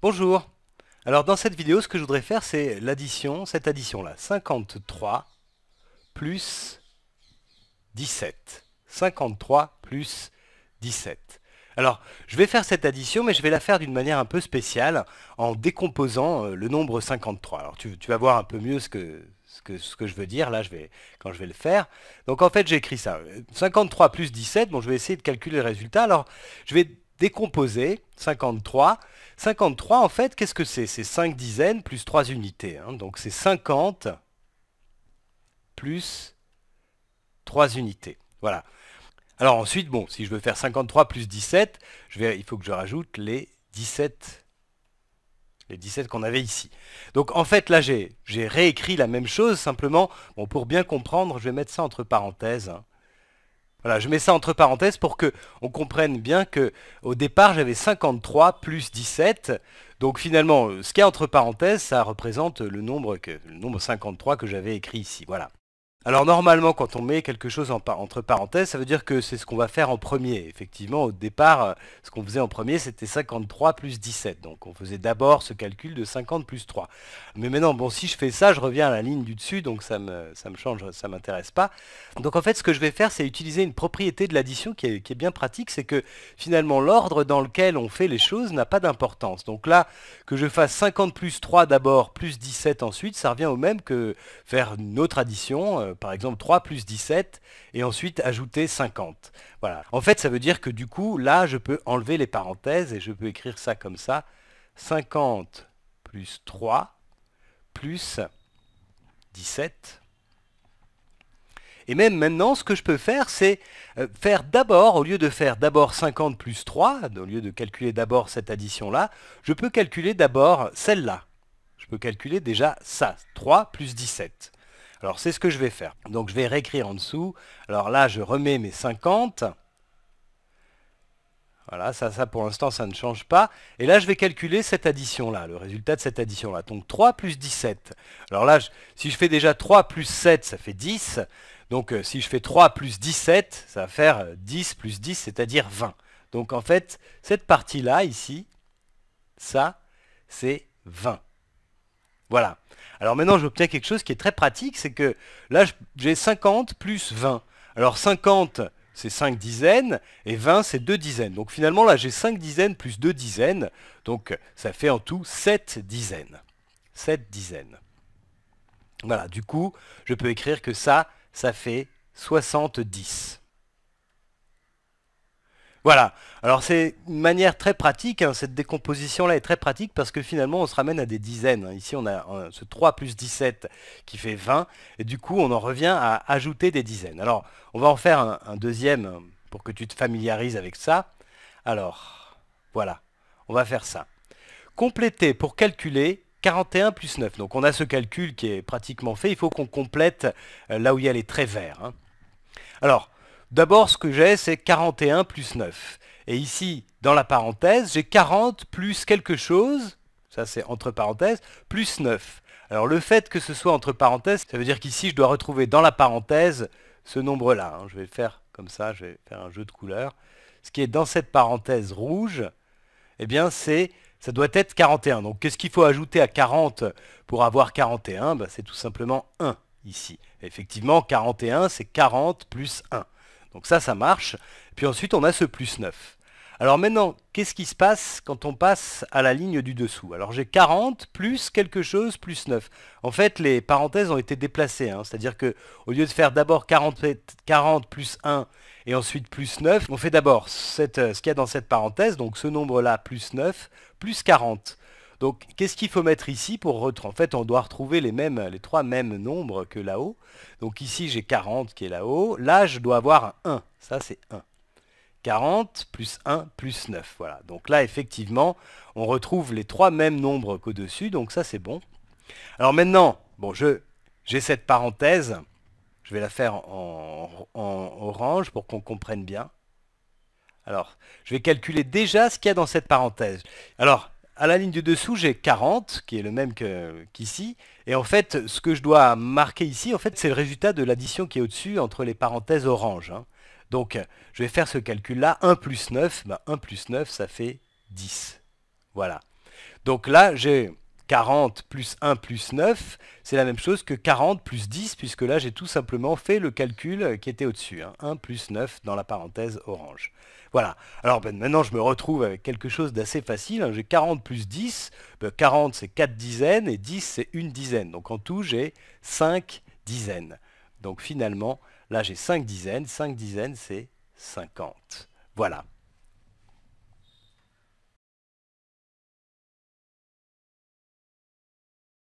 Bonjour Alors dans cette vidéo, ce que je voudrais faire, c'est l'addition, cette addition-là. 53 plus 17. 53 plus 17. Alors, je vais faire cette addition, mais je vais la faire d'une manière un peu spéciale, en décomposant euh, le nombre 53. Alors, tu, vas voir un peu mieux ce que, ce que, je veux dire, là, je vais, quand je vais le faire. Donc, en fait, j'écris ça. 53 euh, plus 17, bon, je vais essayer de calculer le résultat. Alors, je vais décomposé, 53. 53, en fait, qu'est-ce que c'est C'est 5 dizaines plus 3 unités. Hein. donc c'est 50 plus 3 unités. Voilà. Alors ensuite, bon, si je veux faire 53 plus 17, il faut que je rajoute les 17 les 17 qu'on avait ici. Donc en fait là j'ai réécrit la même chose, simplement bon, pour bien comprendre je vais mettre ça entre parenthèses. Hein. Voilà, je mets ça entre parenthèses pour que on comprenne bien que au départ j'avais 53 plus 17. Donc finalement, ce y a entre parenthèses, ça représente le nombre, que, le nombre 53 que j'avais écrit ici. Voilà. Alors normalement, quand on met quelque chose entre parenthèses, ça veut dire que c'est ce qu'on va faire en premier. Effectivement, au départ, euh, ce qu'on faisait en premier, c'était 53 plus 17. Donc on faisait d'abord ce calcul de 50 plus 3. Mais maintenant, bon, si je fais ça, je reviens à la ligne du dessus, donc ça me, change, ça m'intéresse pas. Donc en fait, ce que je vais faire, c'est utiliser une propriété de l'addition qui, qui est, bien pratique, c'est que finalement, l'ordre dans lequel on fait les choses n'a pas d'importance. Donc là, que je fasse 50 plus 3 d'abord, plus 17 ensuite, ça revient au même que faire une autre addition euh, euh, par exemple 3 plus 17 et ensuite ajouter 50. Voilà. En fait, ça veut dire que du coup, là, je peux enlever les parenthèses et je peux écrire ça comme ça. 50 plus 3 plus 17. Et même maintenant, ce que je peux faire, c'est euh, faire d'abord, au lieu de faire d'abord 50 plus 3, au lieu de calculer d'abord cette addition-là, je peux calculer d'abord celle-là. Je peux calculer déjà ça, 3 plus 17. Alors c'est ce que je vais faire. Donc je vais réécrire en dessous. Alors là, je remets mes 50. Voilà, ça, pour l'instant, ça ne change pas. Et là, je vais calculer cette addition-là, le résultat de cette addition-là. Donc 3 plus 17. Alors là, si je fais déjà 3 plus 7, ça fait 10. Donc euh, si je fais 3 plus 17, ça va faire 10 euh, plus 10, c'est-à-dire 20. Donc en fait, cette partie-là, ici, ça, c'est 20. Voilà. Alors maintenant, j'obtiens quelque chose qui est très pratique, c'est que là, j'ai 50 plus 20. Alors 50, c'est 5 dizaines, et 20, c'est 2 dizaines. Donc finalement, là, j'ai 5 dizaines plus 2 dizaines, donc ça fait en tout 7 dizaines. 7 dizaines. Voilà, du coup, je peux écrire que ça, ça fait 70. Voilà. Alors c'est une manière très pratique, hein, cette décomposition-là est très pratique parce que finalement on se ramène à des dizaines. Ici on a, euh, ce 3 plus 17 qui fait 20, et du coup on en revient à ajouter des dizaines. Alors on va en faire un, deuxième euh, pour que tu te familiarises avec ça. Alors, voilà, on va faire ça. Compléter pour calculer 41 plus 9. Donc on a ce calcul qui est pratiquement fait, il faut qu'on complète euh, là où il y a les traits verts. Hein. Alors, D'abord, ce que j'ai, c'est 41 plus 9. Et ici, dans la parenthèse, j'ai 40 plus quelque chose, ça c'est entre parenthèses, plus 9. Alors le fait que ce soit entre parenthèses, ça veut dire qu'ici, je dois retrouver dans la parenthèse ce nombre-là. Hein. Je vais faire comme ça, je vais faire un jeu de couleurs. Ce qui est dans cette parenthèse rouge, eh bien c'est ça doit être 41. Donc qu'est-ce qu'il faut ajouter à 40 pour avoir 41 bah, C'est tout simplement 1 ici. Effectivement, 41, c'est 40 plus 1. Donc ça, ça marche. Puis ensuite, on a ce plus 9. Alors maintenant, qu'est-ce qui se passe quand on passe à la ligne du dessous Alors j'ai 40 plus quelque chose plus 9. En fait, les parenthèses ont été déplacées. Hein. C'est-à-dire que au lieu de faire d'abord 40, 40, plus 1 et ensuite plus 9, on fait d'abord euh, ce qu'il y a dans cette parenthèse, donc ce nombre-là plus 9, plus 40. Donc qu'est-ce qu'il faut mettre ici pour En fait, on doit retrouver les, mêmes, les trois mêmes nombres que là-haut. Donc ici, j'ai 40 qui est là-haut. Là, je dois avoir un 1. Ça, c'est 1. 40 plus 1 plus 9. Voilà. Donc là, effectivement, on retrouve les trois mêmes nombres qu'au-dessus. Donc ça, c'est bon. Alors maintenant, bon, j'ai cette parenthèse. Je vais la faire en, en orange pour qu'on comprenne bien. Alors, je vais calculer déjà ce qu'il y a dans cette parenthèse. Alors, à la ligne du dessous, j'ai 40, qui est le même qu'ici. et en fait, ce que je dois marquer ici, en fait, c'est le résultat de l'addition qui est au-dessus entre les parenthèses orange. Hein. Donc, je vais faire ce calcul-là. 1 plus 9, 1 ben, plus 9, ça fait 10. Voilà. Donc là, j'ai 40 plus 1 plus 9, c'est la même chose que 40 plus 10, puisque là j'ai tout simplement fait le calcul qui était au-dessus. 1 hein. plus 9 dans la parenthèse orange. Voilà. Alors ben, maintenant je me retrouve avec quelque chose d'assez facile. Hein. j'ai 40 plus 10. 40 ben, c'est 4 dizaines et 10 c'est une dizaine. Donc en tout j'ai 5 dizaines. Donc finalement là j'ai 5 dizaines. 5 dizaines c'est 50. Voilà.